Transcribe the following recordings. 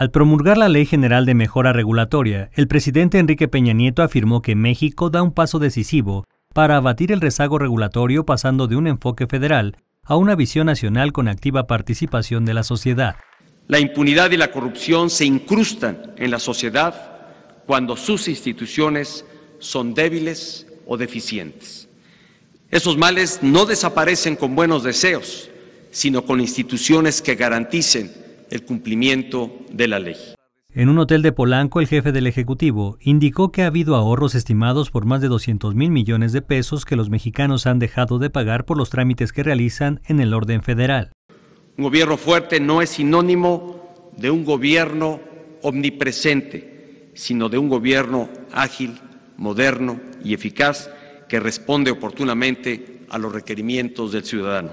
Al promulgar la Ley General de Mejora Regulatoria, el presidente Enrique Peña Nieto afirmó que México da un paso decisivo para abatir el rezago regulatorio pasando de un enfoque federal a una visión nacional con activa participación de la sociedad. La impunidad y la corrupción se incrustan en la sociedad cuando sus instituciones son débiles o deficientes. Esos males no desaparecen con buenos deseos, sino con instituciones que garanticen el cumplimiento de la ley. En un hotel de Polanco, el jefe del Ejecutivo indicó que ha habido ahorros estimados por más de 200 mil millones de pesos que los mexicanos han dejado de pagar por los trámites que realizan en el orden federal. Un gobierno fuerte no es sinónimo de un gobierno omnipresente, sino de un gobierno ágil, moderno y eficaz que responde oportunamente a los requerimientos del ciudadano.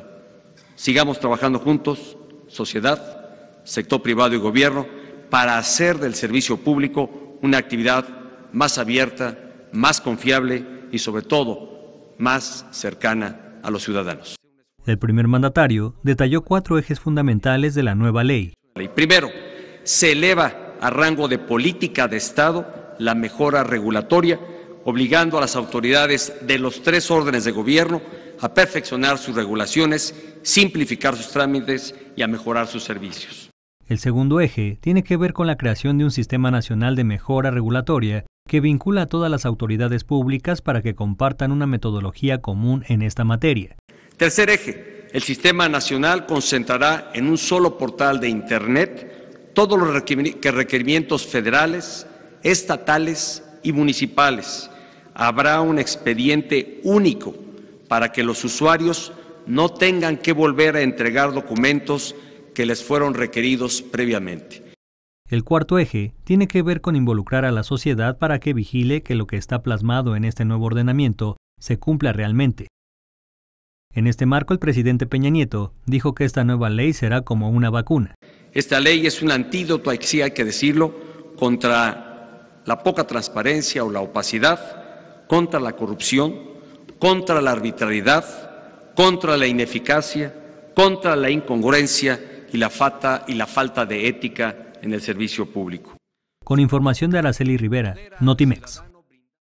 Sigamos trabajando juntos, sociedad, sector privado y gobierno, para hacer del servicio público una actividad más abierta, más confiable y, sobre todo, más cercana a los ciudadanos. El primer mandatario detalló cuatro ejes fundamentales de la nueva ley. Primero, se eleva a rango de política de Estado la mejora regulatoria, obligando a las autoridades de los tres órdenes de gobierno a perfeccionar sus regulaciones, simplificar sus trámites y a mejorar sus servicios. El segundo eje tiene que ver con la creación de un sistema nacional de mejora regulatoria que vincula a todas las autoridades públicas para que compartan una metodología común en esta materia. Tercer eje, el sistema nacional concentrará en un solo portal de Internet todos los requerimientos federales, estatales y municipales. Habrá un expediente único para que los usuarios no tengan que volver a entregar documentos que les fueron requeridos previamente. El cuarto eje tiene que ver con involucrar a la sociedad para que vigile que lo que está plasmado en este nuevo ordenamiento se cumpla realmente. En este marco, el presidente Peña Nieto dijo que esta nueva ley será como una vacuna. Esta ley es un antídoto, hay que decirlo, contra la poca transparencia o la opacidad, contra la corrupción, contra la arbitrariedad, contra la ineficacia, contra la incongruencia y la, y la falta de ética en el servicio público. Con información de Araceli Rivera, Notimex.